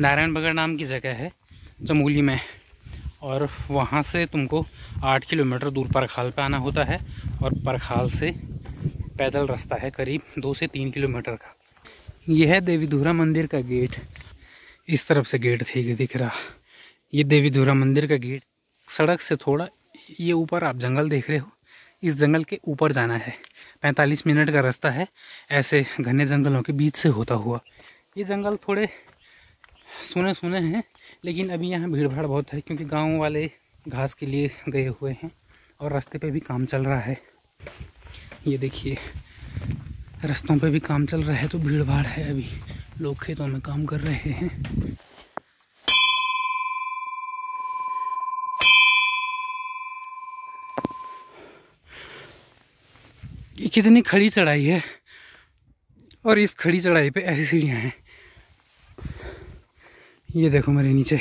नारायण बगड़ नाम की जगह है चमोली में और वहाँ से तुमको आठ किलोमीटर दूर परखाल पे आना होता है और परखाल से पैदल रास्ता है करीब दो से तीन किलोमीटर का यह है देवीधुरा मंदिर का गेट इस तरफ से गेट थे दिख रहा ये देवीधुरा मंदिर का गेट सड़क से थोड़ा ये ऊपर आप जंगल देख रहे हो इस जंगल के ऊपर जाना है 45 मिनट का रास्ता है ऐसे घने जंगलों के बीच से होता हुआ ये जंगल थोड़े सुने सुने हैं लेकिन अभी यहाँ भीड़ भाड़ बहुत है क्योंकि गांव वाले घास के लिए गए हुए हैं और रास्ते पे भी काम चल रहा है ये देखिए रास्तों पे भी काम चल रहा है तो भीड़ भाड़ है अभी लोग खेतों में काम कर रहे हैं ये कितनी खड़ी चढ़ाई है और इस खड़ी चढ़ाई पे ऐसी सीढ़ियाँ हैं ये देखो मेरे नीचे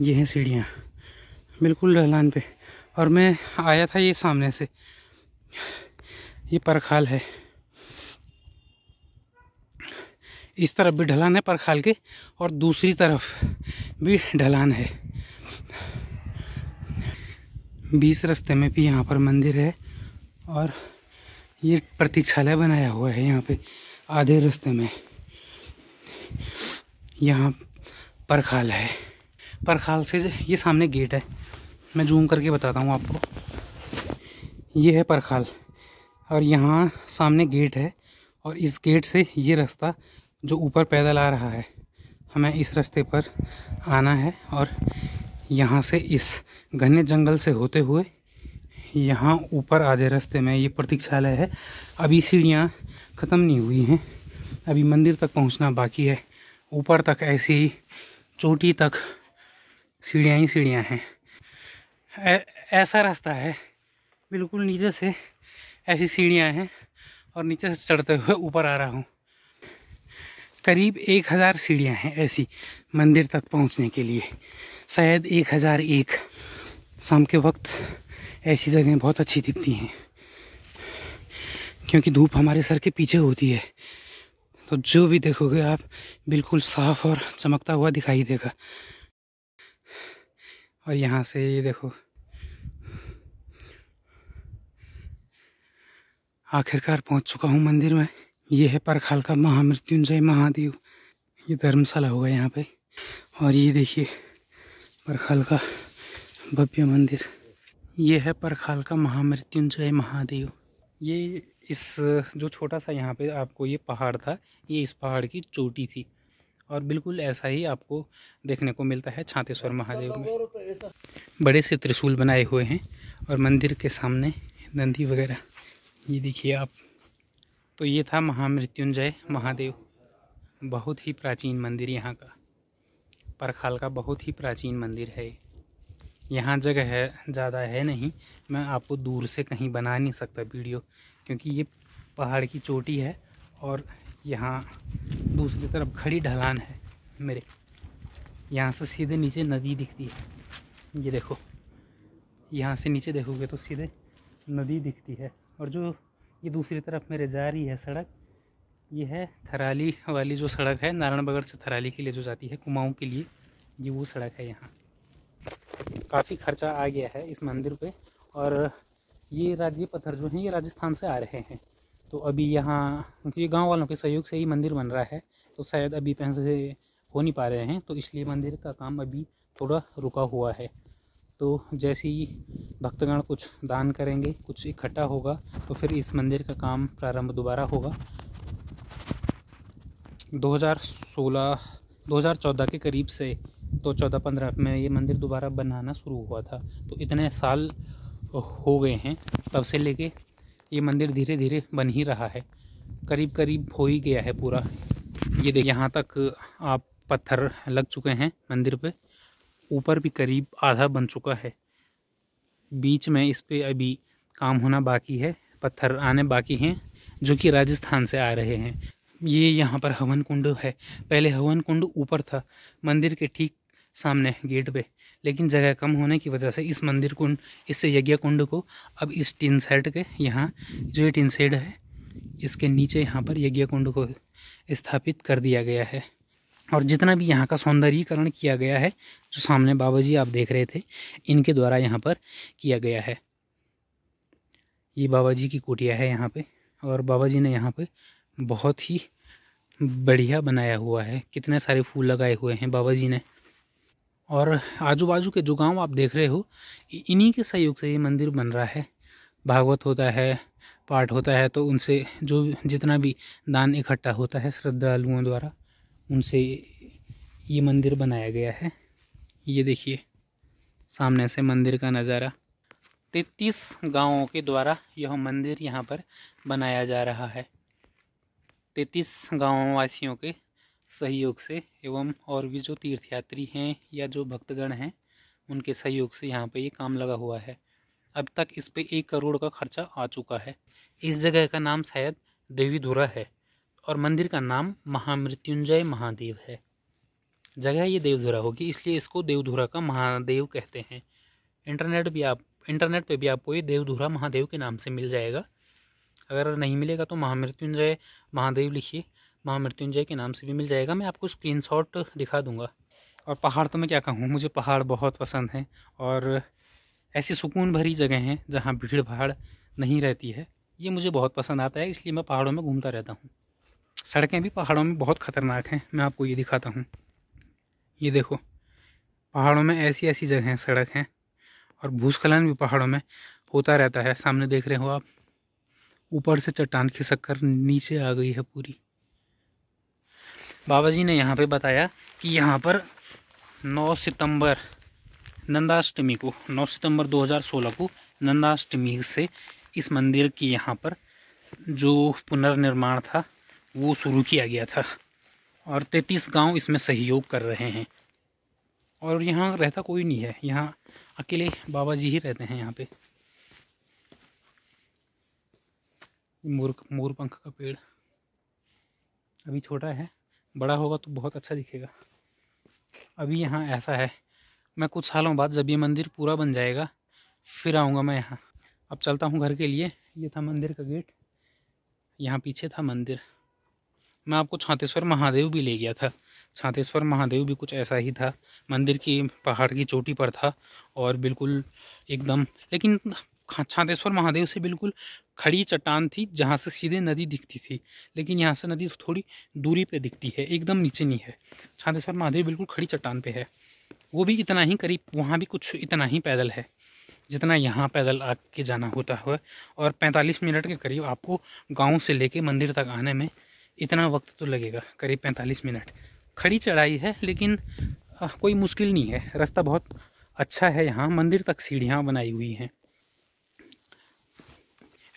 ये हैं सीढ़ियाँ बिल्कुल ढलान पे और मैं आया था ये सामने से ये परखाल है इस तरफ भी ढलान है परखाल के और दूसरी तरफ भी ढलान है बीस रास्ते में भी यहाँ पर मंदिर है और ये प्रतीक्षालय बनाया हुआ है यहाँ पे आधे रास्ते में यहाँ परखाल है परखाल से ये सामने गेट है मैं जूम करके बताता हूँ आपको ये है परखाल और यहाँ सामने गेट है और इस गेट से ये रास्ता जो ऊपर पैदल आ रहा है हमें इस रास्ते पर आना है और यहाँ से इस घने जंगल से होते हुए यहाँ ऊपर आधे रास्ते में ये प्रतीक्षालय है अभी सीढ़ियाँ ख़त्म नहीं हुई हैं अभी मंदिर तक पहुँचना बाकी है ऊपर तक ऐसी ही चोटी तक सीढ़ियाँ ही सीढ़ियाँ हैं ऐसा रास्ता है बिल्कुल नीचे से ऐसी सीढ़ियाँ हैं और नीचे से चढ़ते हुए ऊपर आ रहा हूँ करीब एक हज़ार सीढ़ियाँ हैं ऐसी मंदिर तक पहुँचने के लिए शायद एक हज़ार एक शाम के वक्त ऐसी जगहें बहुत अच्छी दिखती हैं क्योंकि धूप हमारे सर के पीछे होती है तो जो भी देखोगे आप बिल्कुल साफ और चमकता हुआ दिखाई देगा और यहाँ से ये देखो आखिरकार पहुँच चुका हूँ मंदिर में ये है परखाल का महामृत्युंजय महादेव ये धर्मशाला होगा यहाँ पे और ये देखिए परखाल का भव्य मंदिर ये है परखाल का महामृत्युंजय महादेव ये इस जो छोटा सा यहाँ पे आपको ये पहाड़ था ये इस पहाड़ की चोटी थी और बिल्कुल ऐसा ही आपको देखने को मिलता है छातेश्वर महादेव में बड़े से त्रिशूल बनाए हुए हैं और मंदिर के सामने नंदी वगैरह ये देखिए आप तो ये था महामृत्युंजय महादेव बहुत ही प्राचीन मंदिर यहाँ का परखाल का बहुत ही प्राचीन मंदिर है यहाँ जगह है ज़्यादा है नहीं मैं आपको दूर से कहीं बना नहीं सकता वीडियो क्योंकि ये पहाड़ की चोटी है और यहाँ दूसरी तरफ खड़ी ढलान है मेरे यहाँ से सीधे नीचे नदी दिखती है ये देखो यहाँ से नीचे देखोगे तो सीधे नदी दिखती है और जो ये दूसरी तरफ मेरे जा रही है सड़क ये है थराली वाली जो सड़क है नारायण बगड़ से थराली के लिए जो जाती है कुमाऊँ के लिए ये वो सड़क है यहाँ काफ़ी खर्चा आ गया है इस मंदिर पे और ये राज्य पत्थर जो हैं ये राजस्थान से आ रहे हैं तो अभी यहाँ क्योंकि गांव वालों के सहयोग से ही मंदिर बन रहा है तो शायद अभी पैसे से हो नहीं पा रहे हैं तो इसलिए मंदिर का काम अभी थोड़ा रुका हुआ है तो जैसे ही भक्तगण कुछ दान करेंगे कुछ इकट्ठा होगा तो फिर इस मंदिर का काम प्रारंभ दोबारा होगा 2016 2014 के करीब से तो चौदह पंद्रह में ये मंदिर दोबारा बनाना शुरू हुआ था तो इतने साल हो गए हैं तब से लेके ये मंदिर धीरे धीरे बन ही रहा है करीब करीब हो ही गया है पूरा ये देखिए यहाँ तक आप पत्थर लग चुके हैं मंदिर पे ऊपर भी करीब आधा बन चुका है बीच में इस पर अभी काम होना बाकी है पत्थर आने बाकी हैं जो कि राजस्थान से आ रहे हैं ये यहाँ पर हवन कुंड है पहले हवन कुंड ऊपर था मंदिर के ठीक सामने गेट पे लेकिन जगह कम होने की वजह से इस मंदिर कुंड इस यज्ञ कुंड को अब इस टिन सेट के यहाँ जो ये टिन सेट है इसके नीचे यहाँ पर यज्ञ कुंड को स्थापित कर दिया गया है और जितना भी यहाँ का सौंदर्यीकरण किया गया है जो सामने बाबा जी आप देख रहे थे इनके द्वारा यहाँ पर किया गया है ये बाबा जी की कुटिया है यहाँ पे और बाबा जी ने यहाँ पे बहुत ही बढ़िया बनाया हुआ है कितने सारे फूल लगाए हुए हैं बाबा जी ने और आजू बाजू के जो गांव आप देख रहे हो इन्हीं के सहयोग से ये मंदिर बन रहा है भागवत होता है पाठ होता है तो उनसे जो जितना भी दान इकट्ठा होता है श्रद्धालुओं द्वारा उनसे ये मंदिर बनाया गया है ये देखिए सामने से मंदिर का नज़ारा तैतीस गांवों के द्वारा यह मंदिर यहाँ पर बनाया जा रहा है तैतीस गाँव वासियों के सहयोग से एवं और भी जो तीर्थयात्री हैं या जो भक्तगण हैं उनके सहयोग से यहाँ पे ये काम लगा हुआ है अब तक इस पर एक करोड़ का खर्चा आ चुका है इस जगह का नाम शायद देवी धुरा है और मंदिर का नाम महामृत्युंजय महादेव है जगह ये देवधुरा होगी इसलिए इसको देवधुरा का महादेव कहते हैं इंटरनेट भी आप इंटरनेट पे भी आपको ये देवधुरा महादेव के नाम से मिल जाएगा अगर नहीं मिलेगा तो महामृत्युंजय महादेव लिखिए महामृत्युंजय के नाम से भी मिल जाएगा मैं आपको स्क्रीन दिखा दूंगा और पहाड़ तो मैं क्या कहूँ मुझे पहाड़ बहुत पसंद हैं और ऐसी सुकून भरी जगह हैं जहाँ भीड़ भाड़ नहीं रहती है ये मुझे बहुत पसंद आता है इसलिए मैं पहाड़ों में घूमता रहता हूँ सड़कें भी पहाड़ों में बहुत ख़तरनाक हैं मैं आपको ये दिखाता हूँ ये देखो पहाड़ों में ऐसी ऐसी जगह हैं सड़क हैं और भूस्खलन भी पहाड़ों में होता रहता है सामने देख रहे हो आप ऊपर से चट्टान खिसक नीचे आ गई है पूरी बाबा जी ने यहाँ पे बताया कि यहाँ पर 9 सितंबर नंदाष्टमी को 9 सितंबर 2016 को नंदाष्टमी से इस मंदिर की यहाँ पर जो पुनर्निर्माण था वो शुरू किया गया था और 33 गांव इसमें सहयोग कर रहे हैं और यहाँ रहता कोई नहीं है यहाँ अकेले बाबा जी ही रहते हैं यहाँ पे मोर मोर पंख का पेड़ अभी छोटा है बड़ा होगा तो बहुत अच्छा दिखेगा अभी यहाँ ऐसा है मैं कुछ सालों बाद जब ये मंदिर पूरा बन जाएगा फिर आऊँगा मैं यहाँ अब चलता हूँ घर के लिए ये था मंदिर का गेट यहाँ पीछे था मंदिर मैं आपको छातेश्वर महादेव भी ले गया था छातेश्वर महादेव भी कुछ ऐसा ही था मंदिर की पहाड़ की चोटी पर था और बिल्कुल एकदम लेकिन छादेश्वर महादेव से बिल्कुल खड़ी चट्टान थी जहाँ से सीधे नदी दिखती थी लेकिन यहाँ से नदी थोड़ी दूरी पे दिखती है एकदम नीचे नहीं है छादेश्वर महादेव बिल्कुल खड़ी चट्टान पे है वो भी इतना ही करीब वहाँ भी कुछ इतना ही पैदल है जितना यहाँ पैदल आके जाना होता है और पैंतालीस मिनट के करीब आपको गाँव से ले मंदिर तक आने में इतना वक्त तो लगेगा करीब पैंतालीस मिनट खड़ी चढ़ाई है लेकिन कोई मुश्किल नहीं है रास्ता बहुत अच्छा है यहाँ मंदिर तक सीढ़ियाँ बनाई हुई हैं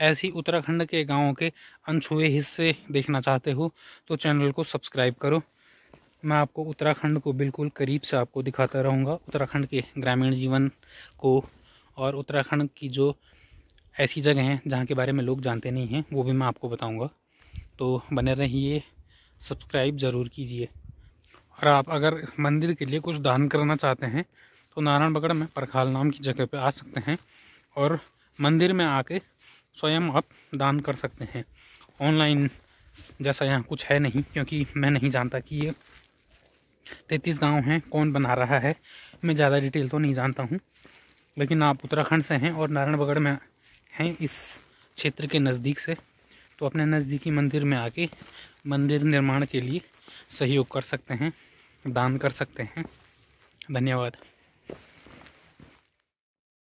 ऐसे ही उत्तराखंड के गाँव के अनछुए हिस्से देखना चाहते हो तो चैनल को सब्सक्राइब करो मैं आपको उत्तराखंड को बिल्कुल करीब से आपको दिखाता रहूँगा उत्तराखंड के ग्रामीण जीवन को और उत्तराखंड की जो ऐसी जगह हैं जहाँ के बारे में लोग जानते नहीं हैं वो भी मैं आपको बताऊँगा तो बने रहिए सब्सक्राइब ज़रूर कीजिए और आप अगर मंदिर के लिए कुछ दान करना चाहते हैं तो नारायण बगड़ में परखाल नाम की जगह पर आ सकते हैं और मंदिर में आके स्वयं आप दान कर सकते हैं ऑनलाइन जैसा यहाँ कुछ है नहीं क्योंकि मैं नहीं जानता कि ये तैतीस गांव हैं कौन बना रहा है मैं ज़्यादा डिटेल तो नहीं जानता हूँ लेकिन आप उत्तराखंड से हैं और नारायणबगढ़ में हैं इस क्षेत्र के नज़दीक से तो अपने नज़दीकी मंदिर में आके मंदिर निर्माण के लिए सहयोग कर सकते हैं दान कर सकते हैं धन्यवाद